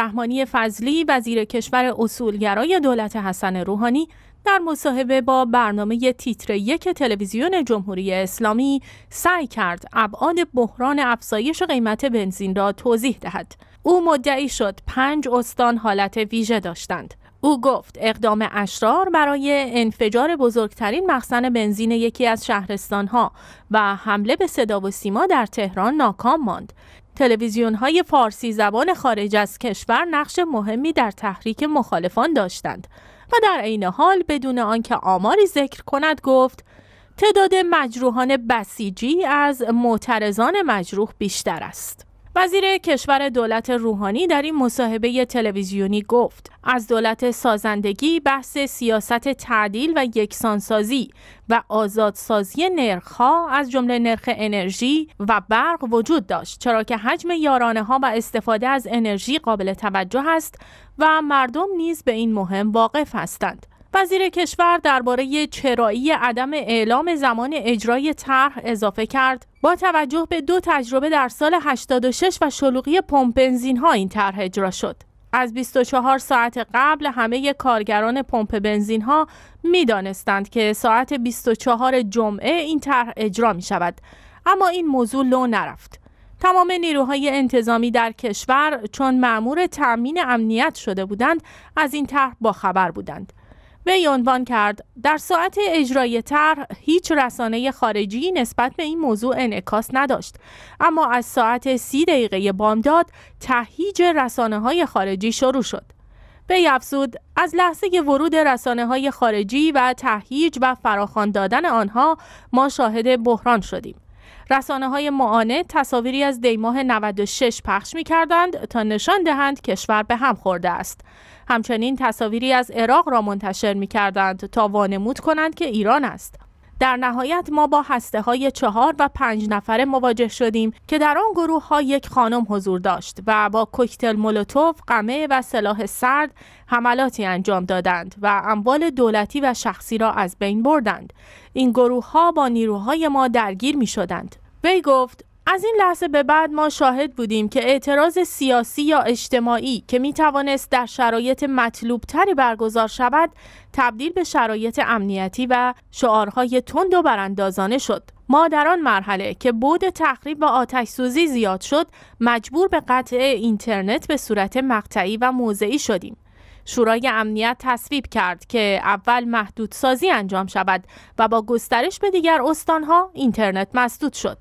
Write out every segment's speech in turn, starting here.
رحمانی فضلی وزیر کشور اصولگرای دولت حسن روحانی در مصاحبه با برنامه تیتر یک تلویزیون جمهوری اسلامی سعی کرد ابعاد بحران افزایش قیمت بنزین را توضیح دهد. او مدعی شد پنج استان حالت ویژه داشتند. او گفت اقدام اشرار برای انفجار بزرگترین مخزن بنزین یکی از شهرستانها و حمله به صدا و سیما در تهران ناکام ماند. تلویزیون های فارسی زبان خارج از کشور نقش مهمی در تحریک مخالفان داشتند و در عین حال بدون آنکه آماری ذکر کند گفت تعداد مجروحان بسیجی از معترضان مجروح بیشتر است. وزیر کشور دولت روحانی در این مصاحبه تلویزیونی گفت از دولت سازندگی بحث سیاست تعدیل و یکسانسازی و آزادسازی ها از جمله نرخ انرژی و برق وجود داشت چرا که حجم یارانه ها و استفاده از انرژی قابل توجه است و مردم نیز به این مهم واقف هستند وزیر کشور درباره چرایی عدم اعلام زمان اجرای طرح اضافه کرد با توجه به دو تجربه در سال 86 و شلوغی پمپ بنزین ها این طرح اجرا شد از 24 ساعت قبل همه کارگران پمپ بنزین ها می دانستند که ساعت 24 جمعه این طرح اجرا می شود اما این موضوع لو نرفت تمام نیروهای انتظامی در کشور چون معمور تامین امنیت شده بودند از این طرح باخبر بودند وی عنوان کرد در ساعت اجرای طرح هیچ رسانه خارجی نسبت به این موضوع انعکاس نداشت اما از ساعت سی دقیقه بامداد تهیج رسانه های خارجی شروع شد به افزود از لحظه ورود رسانه های خارجی و تهیج و فراخوان دادن آنها ما شاهد بحران شدیم رسانه های معانه تصاویری از دیماه 96 پخش می کردند تا نشان دهند کشور به هم خورده است. همچنین تصاویری از عراق را منتشر می کردند تا وانمود کنند که ایران است. در نهایت ما با هسته های چهار و پنج نفره مواجه شدیم که در آن گروه ها یک خانم حضور داشت و با کوکتل مولوتوف، قمه و سلاح سرد حملاتی انجام دادند و اموال دولتی و شخصی را از بین بردند. این گروه ها با نیروهای ما درگیر می شدند. وی گفت از این لحظه به بعد ما شاهد بودیم که اعتراض سیاسی یا اجتماعی که می توانست در شرایط مطلوب تری برگزار شود تبدیل به شرایط امنیتی و شعارهای تند و براندازانه شد ما در آن مرحله که بود تخریب و آتش سوزی زیاد شد مجبور به قطع اینترنت به صورت مقطعی و موضعی شدیم شورای امنیت تصویب کرد که اول محدودسازی انجام شود و با گسترش به دیگر استانها اینترنت مسدود شد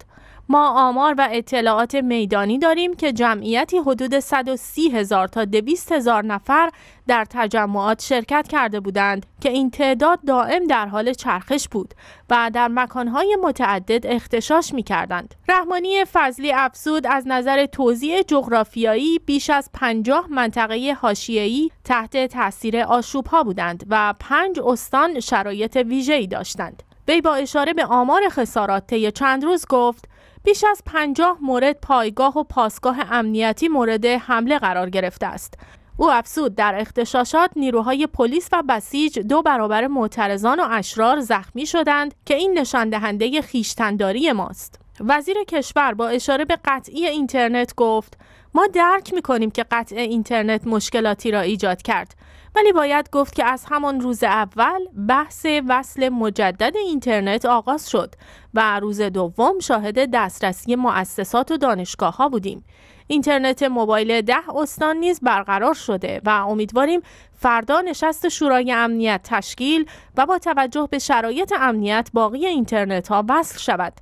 ما آمار و اطلاعات میدانی داریم که جمعیتی حدود 130 هزار تا 200 هزار نفر در تجمعات شرکت کرده بودند که این تعداد دائم در حال چرخش بود و در مکانهای متعدد اختشاش می کردند. رحمانی فضلی افزود از نظر توزیع جغرافیایی بیش از 50 منطقه هاشیهی تحت تاثیر آشوب بودند و پنج استان شرایط ویژه‌ای داشتند. وی با اشاره به آمار خسارات طی چند روز گفت بیش از پنجاه مورد پایگاه و پاسگاه امنیتی مورد حمله قرار گرفته است. او افزود در اختشاشات نیروهای پلیس و بسیج دو برابر معترضان و اشرار زخمی شدند که این نشان دهنده خیشتنداری ماست. وزیر کشور با اشاره به قطعی اینترنت گفت ما درک میکنیم که قطع اینترنت مشکلاتی را ایجاد کرد ولی باید گفت که از همان روز اول بحث وصل مجدد اینترنت آغاز شد و روز دوم شاهد دسترسی مؤسسات و دانشگاه ها بودیم اینترنت موبایل ده استان نیز برقرار شده و امیدواریم فردا نشست شورای امنیت تشکیل و با توجه به شرایط امنیت باقی اینترنت ها وصل شود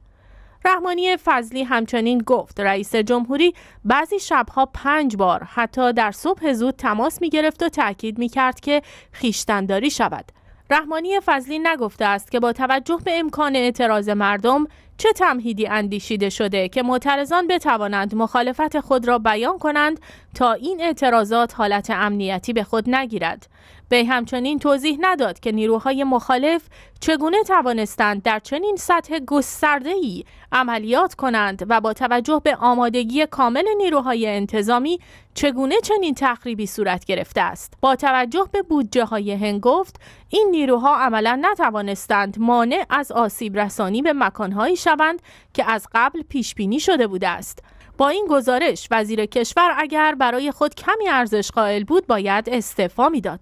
رحمانی فضلی همچنین گفت رئیس جمهوری بعضی شبها پنج بار حتی در صبح زود تماس می گرفت و تاکید می کرد که خیشتنداری شود. رحمانی فضلی نگفته است که با توجه به امکان اعتراض مردم چه تمهیدی اندیشیده شده که معترضان بتوانند مخالفت خود را بیان کنند تا این اعتراضات حالت امنیتی به خود نگیرد به همچنین توضیح نداد که نیروهای مخالف چگونه توانستند در چنین سطح گسترده ای عملیات کنند و با توجه به آمادگی کامل نیروهای انتظامی چگونه چنین تخریبی صورت گرفته است با توجه به بودجه های هنگفت این نیروها عملا نتوانستند مانع از آسیب رسانی به مکانهای شوند که از قبل پیش بینی شده بوده است با این گزارش وزیر کشور اگر برای خود کمی ارزش قائل بود باید استعفا میداد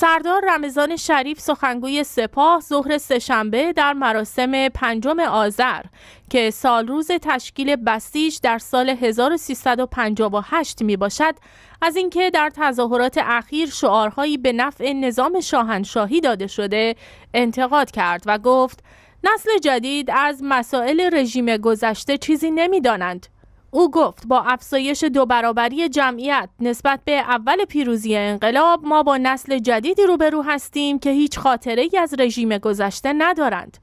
سردار رمضان شریف سخنگوی سپاه ظهر سهشنبه در مراسم پنجم آذر که سال روز تشکیل بسیج در سال 1358 می باشد از اینکه در تظاهرات اخیر شعارهایی به نفع نظام شاهنشاهی داده شده انتقاد کرد و گفت نسل جدید از مسائل رژیم گذشته چیزی نمیدانند او گفت با افزایش دو برابری جمعیت نسبت به اول پیروزی انقلاب ما با نسل جدیدی روبرو هستیم که هیچ خاطره از رژیم گذشته ندارند.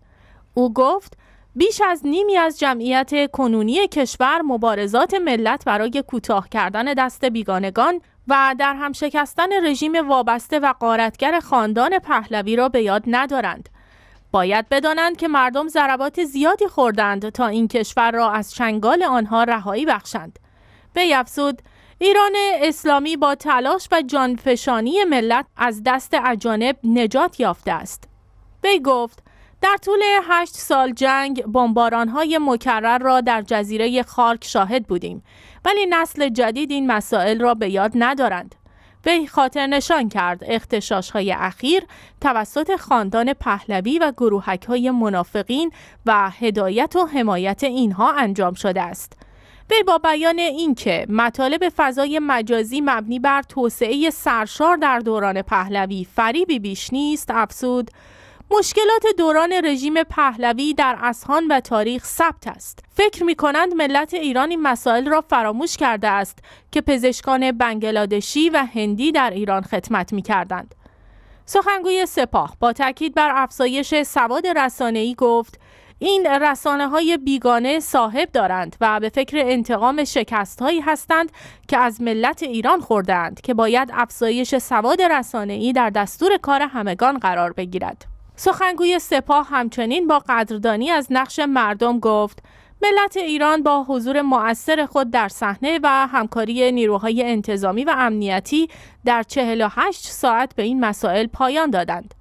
او گفت بیش از نیمی از جمعیت کنونی کشور مبارزات ملت برای کوتاه کردن دست بیگانگان و در هم شکستن رژیم وابسته و قارتگر خاندان پهلوی را به یاد ندارند. باید بدانند که مردم ضربات زیادی خوردند تا این کشور را از چنگال آنها رهایی بخشند افزود، ایران اسلامی با تلاش و جانفشانی ملت از دست اجانب نجات یافته است وی گفت در طول هشت سال جنگ های مکرر را در جزیره خارک شاهد بودیم ولی نسل جدید این مسائل را به یاد ندارند وی خاطر نشان کرد اختشاش های اخیر توسط خاندان پهلوی و گروهک های منافقین و هدایت و حمایت اینها انجام شده است. وی با بیان اینکه مطالب فضای مجازی مبنی بر توسعه سرشار در دوران پهلوی فریبی بیش نیست افزود مشکلات دوران رژیم پهلوی در اسهان و تاریخ ثبت است فکر می کنند ملت ایران این مسائل را فراموش کرده است که پزشکان بنگلادشی و هندی در ایران خدمت می کردند. سخنگوی سپاه با تاکید بر افزایش سواد رسانه‌ای گفت این رسانه های بیگانه صاحب دارند و به فکر انتقام شکست هایی هستند که از ملت ایران خوردند که باید افزایش سواد رسانه در دستور کار همگان قرار بگیرد. سخنگوی سپاه همچنین با قدردانی از نقش مردم گفت ملت ایران با حضور مؤثر خود در صحنه و همکاری نیروهای انتظامی و امنیتی در 48 ساعت به این مسائل پایان دادند.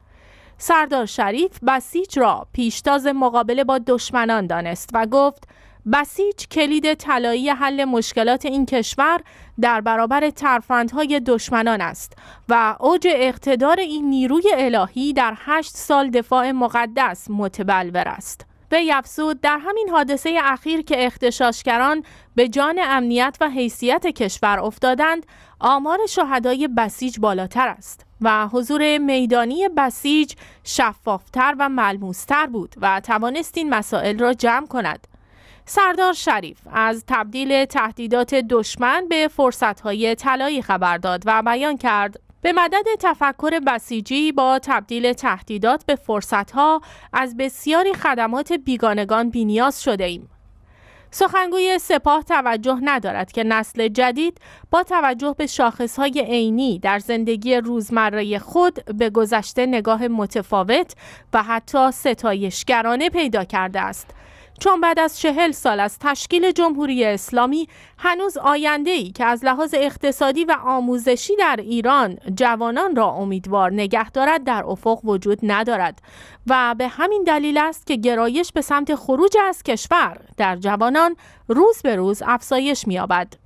سردار شریف بسیج را پیشتاز مقابله با دشمنان دانست و گفت بسیج کلید طلایی حل مشکلات این کشور در برابر ترفندهای دشمنان است و اوج اقتدار این نیروی الهی در هشت سال دفاع مقدس متبلور است. به افزود در همین حادثه اخیر که اختشاشگران به جان امنیت و حیثیت کشور افتادند آمار شهدای بسیج بالاتر است و حضور میدانی بسیج شفافتر و ملموستر بود و توانست این مسائل را جمع کند سردار شریف از تبدیل تهدیدات دشمن به فرصتهای طلایی خبر داد و بیان کرد به مدد تفکر بسیجی با تبدیل تهدیدات به فرصتها از بسیاری خدمات بیگانگان بینیاز شده ایم. سخنگوی سپاه توجه ندارد که نسل جدید با توجه به شاخصهای عینی در زندگی روزمره خود به گذشته نگاه متفاوت و حتی ستایشگرانه پیدا کرده است چون بعد از چهل سال از تشکیل جمهوری اسلامی هنوز آینده ای که از لحاظ اقتصادی و آموزشی در ایران جوانان را امیدوار نگه دارد در افق وجود ندارد و به همین دلیل است که گرایش به سمت خروج از کشور در جوانان روز به روز افزایش می‌یابد.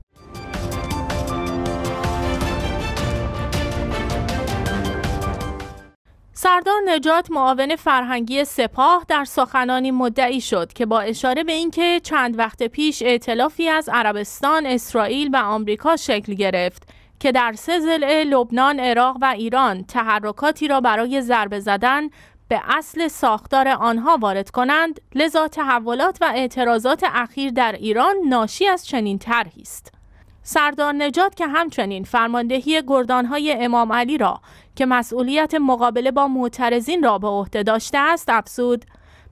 سردار نجات معاون فرهنگی سپاه در سخنانی مدعی شد که با اشاره به اینکه چند وقت پیش ائتلافی از عربستان، اسرائیل و آمریکا شکل گرفت که در سه ضلع لبنان، عراق و ایران تحرکاتی را برای ضربه زدن به اصل ساختار آنها وارد کنند، لذا تحولات و اعتراضات اخیر در ایران ناشی از چنین طرحی است. سردار نجات که همچنین فرماندهی گردانهای امام علی را که مسئولیت مقابله با معترضین را به عهده داشته است افزود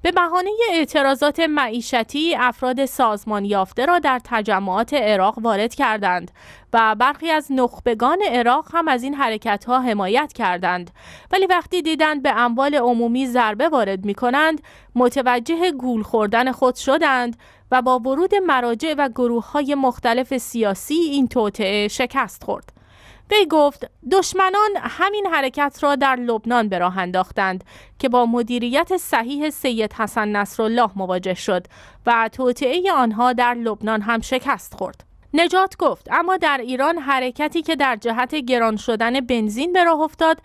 به بهانه اعتراضات معیشتی افراد سازمان یافته را در تجمعات عراق وارد کردند و برخی از نخبگان عراق هم از این حرکت ها حمایت کردند ولی وقتی دیدند به اموال عمومی ضربه وارد می کنند متوجه گول خوردن خود شدند و با ورود مراجع و گروه های مختلف سیاسی این توطعه شکست خورد. وی گفت دشمنان همین حرکت را در لبنان به راه انداختند که با مدیریت صحیح سید حسن نصرالله مواجه شد و توطعه آنها در لبنان هم شکست خورد. نجات گفت اما در ایران حرکتی که در جهت گران شدن بنزین به راه افتاد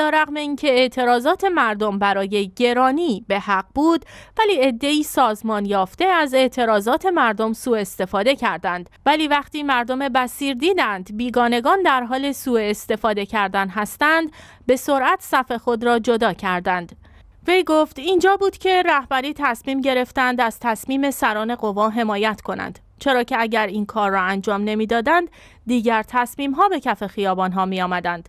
این اینکه اعتراضات مردم برای گرانی به حق بود ولی ادهی سازمان یافته از اعتراضات مردم سوء استفاده کردند ولی وقتی مردم بسیر دیدند بیگانگان در حال سوء استفاده کردن هستند به سرعت صف خود را جدا کردند وی گفت اینجا بود که رهبری تصمیم گرفتند از تصمیم سران قوا حمایت کنند چرا که اگر این کار را انجام نمیدادند دیگر تصمیم ها به کف خیابان ها می آمدند.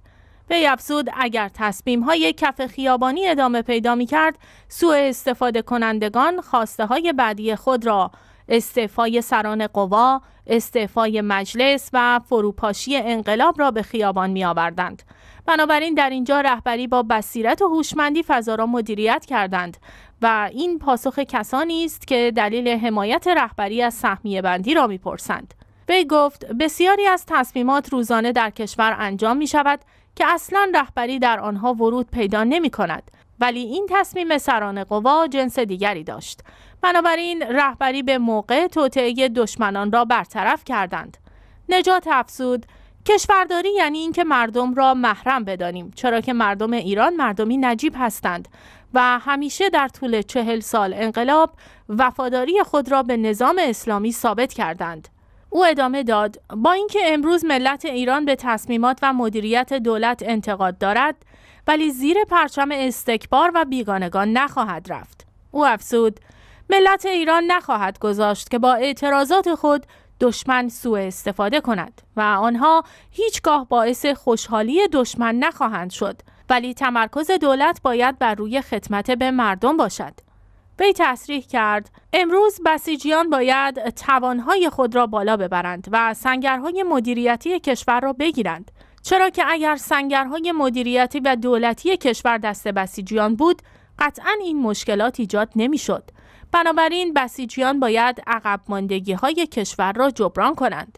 وی افزود اگر تصمیم های کف خیابانی ادامه پیدا می کرد سوء استفاده کنندگان خواسته های بعدی خود را استعفای سران قوا، استعفای مجلس و فروپاشی انقلاب را به خیابان می آوردند. بنابراین در اینجا رهبری با بصیرت و هوشمندی فضا را مدیریت کردند و این پاسخ کسانی است که دلیل حمایت رهبری از سهمیه بندی را میپرسند وی گفت بسیاری از تصمیمات روزانه در کشور انجام می شود که اصلا رهبری در آنها ورود پیدا نمی کند ولی این تصمیم سران قوا جنس دیگری داشت بنابراین رهبری به موقع توطعه دشمنان را برطرف کردند نجات افسود کشورداری یعنی اینکه مردم را محرم بدانیم چرا که مردم ایران مردمی نجیب هستند و همیشه در طول چهل سال انقلاب وفاداری خود را به نظام اسلامی ثابت کردند. او ادامه داد با اینکه امروز ملت ایران به تصمیمات و مدیریت دولت انتقاد دارد ولی زیر پرچم استکبار و بیگانگان نخواهد رفت او افزود ملت ایران نخواهد گذاشت که با اعتراضات خود دشمن سوء استفاده کند و آنها هیچگاه باعث خوشحالی دشمن نخواهند شد ولی تمرکز دولت باید بر روی خدمت به مردم باشد. وی تصریح کرد امروز بسیجیان باید توانهای خود را بالا ببرند و سنگرهای مدیریتی کشور را بگیرند چرا که اگر سنگرهای مدیریتی و دولتی کشور دست بسیجیان بود قطعا این مشکلات ایجاد نمیشد. بنابراین بسیجیان باید عقب ماندگی های کشور را جبران کنند.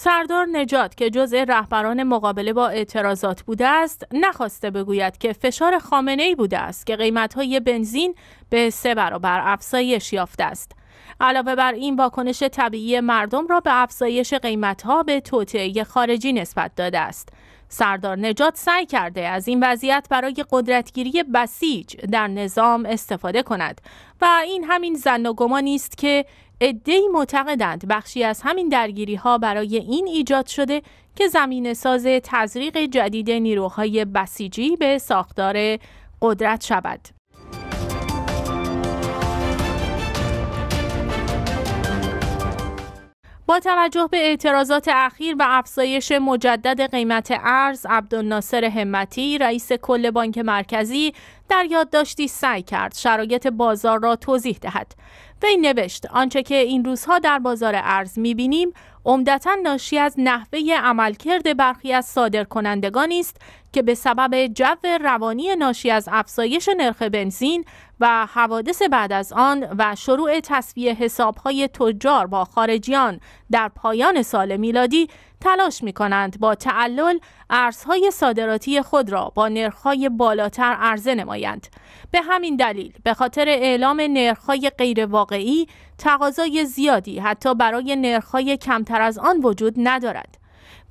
سردار نجات که جزء رهبران مقابله با اعتراضات بوده است نخواسته بگوید که فشار خامنه ای بوده است که قیمت های بنزین به سه برابر افزایش یافته است علاوه بر این واکنش طبیعی مردم را به افزایش قیمت ها به توطعه خارجی نسبت داده است سردار نجات سعی کرده از این وضعیت برای قدرتگیری بسیج در نظام استفاده کند و این همین زن و گمانی است که عدهای معتقدند بخشی از همین درگیری ها برای این ایجاد شده که زمین ساز تزریق جدید نیروهای بسیجی به ساختار قدرت شود. با توجه به اعتراضات اخیر و افزایش مجدد قیمت ارز عبدالناصر همتی رئیس کل بانک مرکزی در یادداشتی سعی کرد شرایط بازار را توضیح دهد وی نوشت آنچه که این روزها در بازار ارز میبینیم عمدتا ناشی از نحوه عملکرد برخی از صادرکنندگان است که به سبب جو روانی ناشی از افزایش نرخ بنزین و حوادث بعد از آن و شروع تصویه حسابهای تجار با خارجیان در پایان سال میلادی تلاش می کنند با تعلل ارزهای صادراتی خود را با نرخهای بالاتر عرضه نمایند. به همین دلیل به خاطر اعلام نرخهای واقعی، تقاضای زیادی حتی برای نرخهای کمتر از آن وجود ندارد.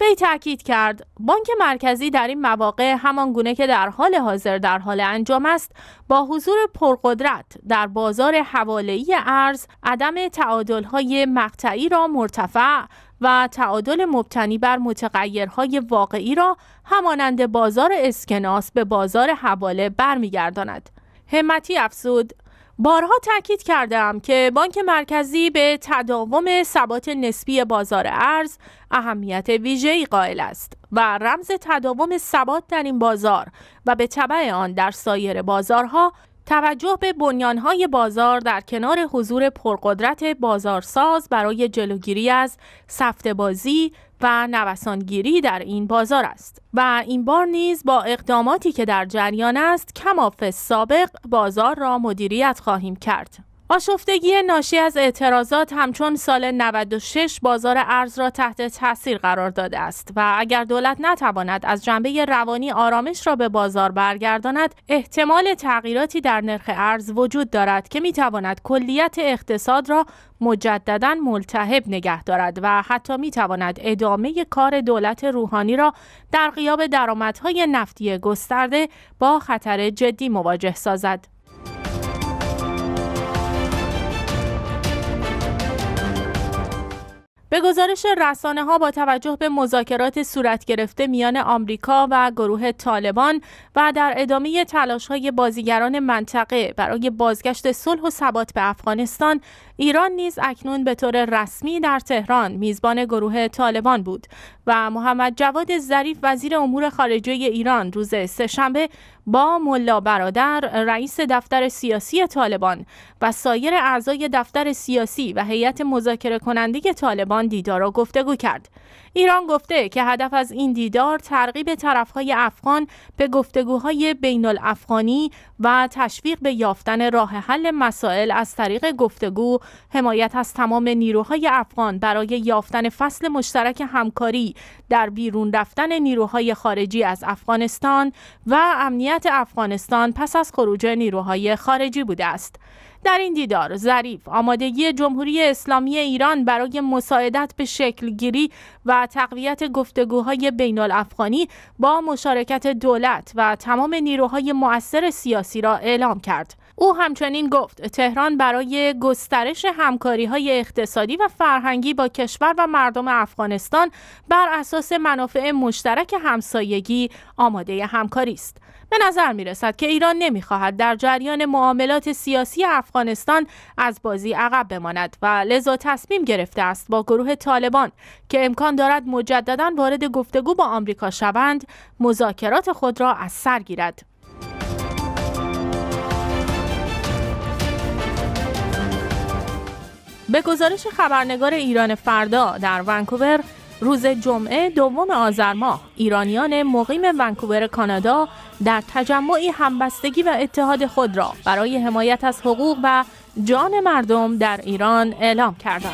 وی تاکید کرد بانک مرکزی در این مواقع همان گونه که در حال حاضر در حال انجام است با حضور پرقدرت در بازار حواله‌ای ارز عدم تعادل‌های مقطعی را مرتفع و تعادل مبتنی بر متغیرهای واقعی را همانند بازار اسکناس به بازار حواله برمیگرداند همتی افزود بارها تاکید کردم که بانک مرکزی به تداوم ثبات نسبی بازار ارز اهمیت ویژه‌ای قائل است و رمز تداوم ثبات در این بازار و به طبع آن در سایر بازارها توجه به بنیانهای بازار در کنار حضور پرقدرت بازارساز برای جلوگیری از سفته بازی، و نوسانگیری در این بازار است و این بار نیز با اقداماتی که در جریان است کماف سابق بازار را مدیریت خواهیم کرد آشفتگی ناشی از اعتراضات همچون سال 96 بازار ارز را تحت تاثیر قرار داده است و اگر دولت نتواند از جنبه روانی آرامش را به بازار برگرداند احتمال تغییراتی در نرخ ارز وجود دارد که میتواند کلیت اقتصاد را مجددا ملتهب نگه دارد و حتی میتواند ادامه کار دولت روحانی را در قیاب درآمدهای نفتی گسترده با خطر جدی مواجه سازد به گزارش رسانه ها با توجه به مذاکرات صورت گرفته میان آمریکا و گروه طالبان و در ادامه تلاش های بازیگران منطقه برای بازگشت صلح و ثبات به افغانستان ایران نیز اکنون به طور رسمی در تهران میزبان گروه طالبان بود و محمد جواد ظریف وزیر امور خارجه ایران روز سهشنبه با ملا برادر رئیس دفتر سیاسی طالبان و سایر اعضای دفتر سیاسی و هیئت مذاکره کننده طالبان دیدار و گفتگو کرد ایران گفته که هدف از این دیدار ترغیب طرفهای افغان به گفتگوهای بین الافغانی و تشویق به یافتن راه حل مسائل از طریق گفتگو حمایت از تمام نیروهای افغان برای یافتن فصل مشترک همکاری در بیرون رفتن نیروهای خارجی از افغانستان و امنیت افغانستان پس از خروج نیروهای خارجی بوده است. در این دیدار ظریف آمادگی جمهوری اسلامی ایران برای مساعدت به شکلگیری و تقویت گفتگوهای بین الافغانی با مشارکت دولت و تمام نیروهای مؤثر سیاسی را اعلام کرد. او همچنین گفت تهران برای گسترش همکاری های اقتصادی و فرهنگی با کشور و مردم افغانستان بر اساس منافع مشترک همسایگی آماده همکاری است. به نظر می رسد که ایران نمیخواهد در جریان معاملات سیاسی افغانستان از بازی عقب بماند و لذا تصمیم گرفته است با گروه طالبان که امکان دارد مجددا وارد گفتگو با آمریکا شوند مذاکرات خود را از سر گیرد. به گزارش خبرنگار ایران فردا در ونکوور روز جمعه دوم آذر ماه ایرانیان مقیم ونکوور کانادا در تجمعی همبستگی و اتحاد خود را برای حمایت از حقوق و جان مردم در ایران اعلام کردند.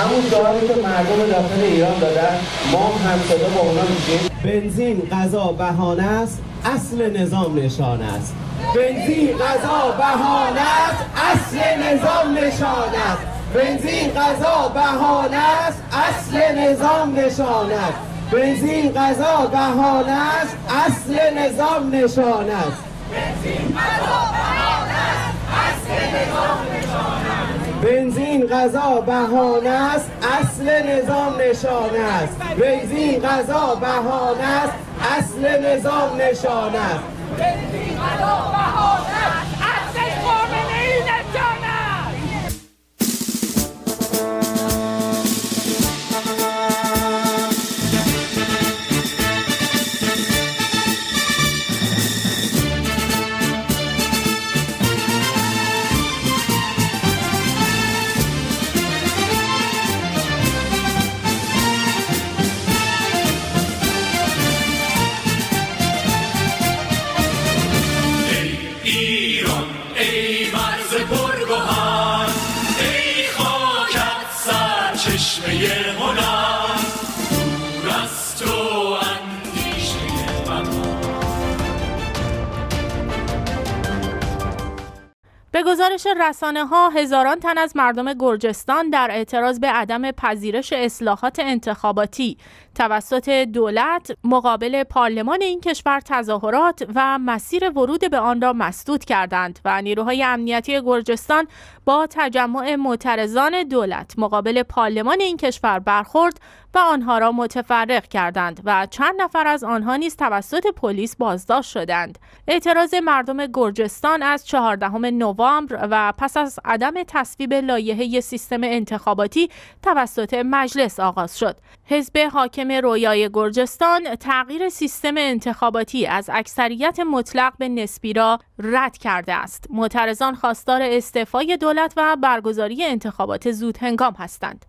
همون داری که مردم داخل ایران دادن ما هم صدا با اونا میشیم بنزین غذا بهانه است اصل نظام نشانه است بنزین غذا بهانه است اصل نظام نشان است بنزین غذا بهانه است اصل نظام نشان است بنزین غذا بهانه است اصل نظام نشان است بنزین غذا بهانه است اصل نظام نشان است بنزین غذا بهانه است اصل نظام نشان است بنزین غذا است اصل نظام نشانه است ¡Encima los bajones! به گزارش رسانه ها هزاران تن از مردم گرجستان در اعتراض به عدم پذیرش اصلاحات انتخاباتی توسط دولت مقابل پارلمان این کشور تظاهرات و مسیر ورود به آن را مسدود کردند و نیروهای امنیتی گرجستان با تجمع معترضان دولت مقابل پارلمان این کشور برخورد و آنها را متفرق کردند و چند نفر از آنها نیز توسط پلیس بازداشت شدند اعتراض مردم گرجستان از 14 نوامبر و پس از عدم تصویب لایحه سیستم انتخاباتی توسط مجلس آغاز شد حزب حاکم رویای گرجستان تغییر سیستم انتخاباتی از اکثریت مطلق به نسبی را رد کرده است معترضان خواستار استعفای دولت و برگزاری انتخابات زود هنگام هستند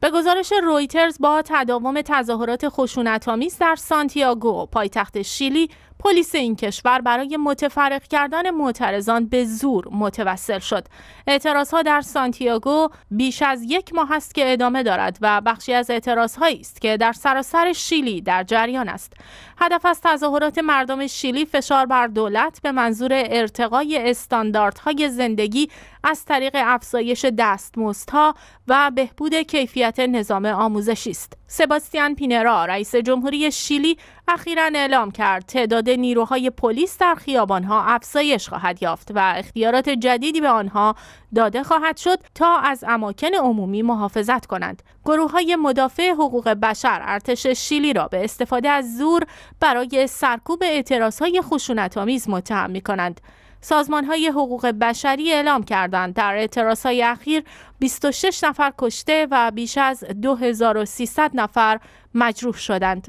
به گزارش رویترز با تداوم تظاهرات خشونت‌آمیز در سانتیاگو پایتخت شیلی پلیس این کشور برای متفرق کردن معترضان به زور متوسل شد اعتراضها در سانتیاگو بیش از یک ماه است که ادامه دارد و بخشی از اعتراضهایی است که در سراسر شیلی در جریان است هدف از تظاهرات مردم شیلی فشار بر دولت به منظور ارتقای استانداردهای زندگی از طریق افزایش دستمزدها و بهبود کیفیت نظام آموزشی است. سباستیان پینرا رئیس جمهوری شیلی اخیرا اعلام کرد تعداد نیروهای پلیس در خیابانها افزایش خواهد یافت و اختیارات جدیدی به آنها داده خواهد شد تا از اماکن عمومی محافظت کنند گروه های مدافع حقوق بشر ارتش شیلی را به استفاده از زور برای سرکوب اعتراض های خشونت آمیز متهم می کنند سازمان های حقوق بشری اعلام کردند در اعتراض های اخیر 26 نفر کشته و بیش از 2300 نفر مجروح شدند.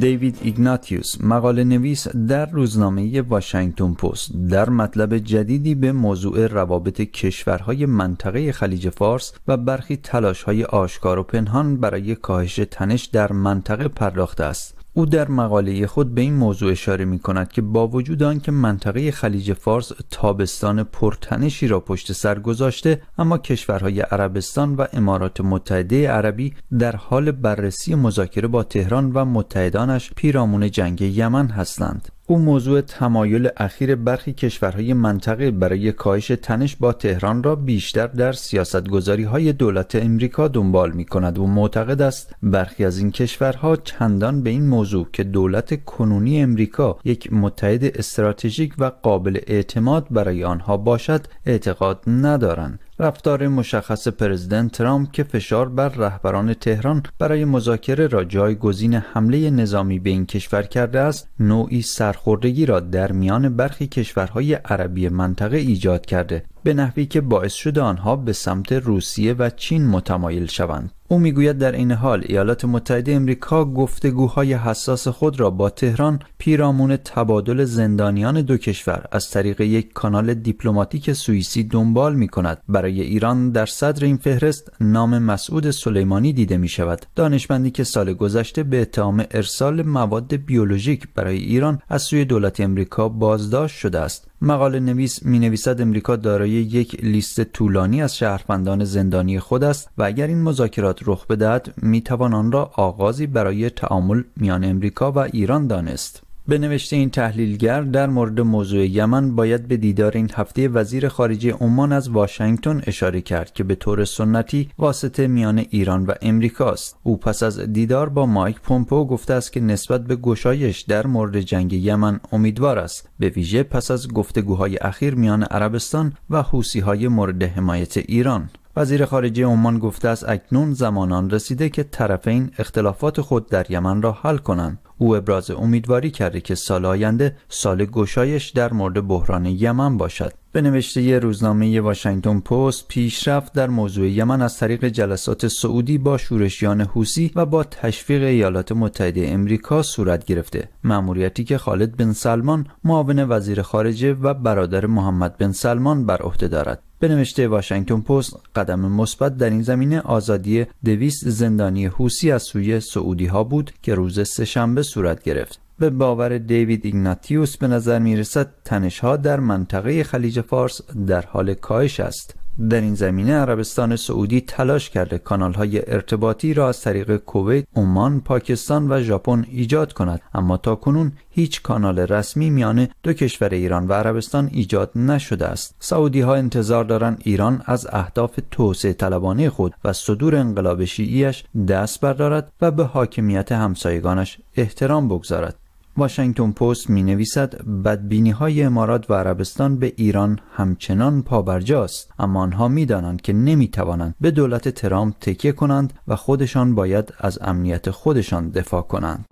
دیوید ایگناتیوس مقاله نویس در روزنامه واشنگتن پست در مطلب جدیدی به موضوع روابط کشورهای منطقه خلیج فارس و برخی تلاشهای آشکار و پنهان برای کاهش تنش در منطقه پرداخته است او در مقاله خود به این موضوع اشاره می کند که با وجود آنکه منطقه خلیج فارس تابستان پرتنشی را پشت سر گذاشته اما کشورهای عربستان و امارات متحده عربی در حال بررسی مذاکره با تهران و متحدانش پیرامون جنگ یمن هستند او موضوع تمایل اخیر برخی کشورهای منطقه برای کاهش تنش با تهران را بیشتر در سیاستگذاری های دولت امریکا دنبال می کند و معتقد است برخی از این کشورها چندان به این موضوع که دولت کنونی امریکا یک متحد استراتژیک و قابل اعتماد برای آنها باشد اعتقاد ندارند رفتار مشخص پرزیدنت ترامپ که فشار بر رهبران تهران برای مذاکره را جایگزین حمله نظامی به این کشور کرده است نوعی سرخوردگی را در میان برخی کشورهای عربی منطقه ایجاد کرده به نحوی که باعث شده آنها به سمت روسیه و چین متمایل شوند او میگوید در این حال ایالات متحده امریکا گفتگوهای حساس خود را با تهران پیرامون تبادل زندانیان دو کشور از طریق یک کانال دیپلماتیک سوئیسی دنبال می کند برای ایران در صدر این فهرست نام مسعود سلیمانی دیده می شود دانشمندی که سال گذشته به اتهام ارسال مواد بیولوژیک برای ایران از سوی دولت امریکا بازداشت شده است مقاله نویس می نویسد امریکا دارای یک لیست طولانی از شهروندان زندانی خود است و اگر این مذاکرات رخ بدهد می توان آن را آغازی برای تعامل میان امریکا و ایران دانست. به نوشته این تحلیلگر در مورد موضوع یمن باید به دیدار این هفته وزیر خارجه عمان از واشنگتن اشاره کرد که به طور سنتی واسطه میان ایران و امریکاست او پس از دیدار با مایک پومپو گفته است که نسبت به گشایش در مورد جنگ یمن امیدوار است به ویژه پس از گفتگوهای اخیر میان عربستان و های مورد حمایت ایران وزیر خارجه عمان گفته است اکنون زمانان رسیده که طرفین اختلافات خود در یمن را حل کنند او ابراز امیدواری کرده که سال آینده سال گشایش در مورد بحران یمن باشد به نوشته یه روزنامه واشنگتن پست پیشرفت در موضوع یمن از طریق جلسات سعودی با شورشیان حوسی و با تشویق ایالات متحده امریکا صورت گرفته مأموریتی که خالد بن سلمان معاون وزیر خارجه و برادر محمد بن سلمان بر عهده دارد به نوشته واشنگتن پست قدم مثبت در این زمینه آزادی دویست زندانی حوسی از سوی سعودی ها بود که روز سهشنبه صورت گرفت به باور دیوید ایگناتیوس به نظر می رسد تنش ها در منطقه خلیج فارس در حال کاهش است در این زمینه عربستان سعودی تلاش کرده کانال های ارتباطی را از طریق کویت، عمان، پاکستان و ژاپن ایجاد کند اما تا کنون هیچ کانال رسمی میان دو کشور ایران و عربستان ایجاد نشده است. سعودی ها انتظار دارند ایران از اهداف توسعه طلبانه خود و صدور انقلاب شیعیش دست بردارد و به حاکمیت همسایگانش احترام بگذارد. واشنگتن پست می نویسد بدبینی های امارات و عربستان به ایران همچنان پابرجاست اما آنها می دانند که نمی توانند به دولت ترامپ تکیه کنند و خودشان باید از امنیت خودشان دفاع کنند.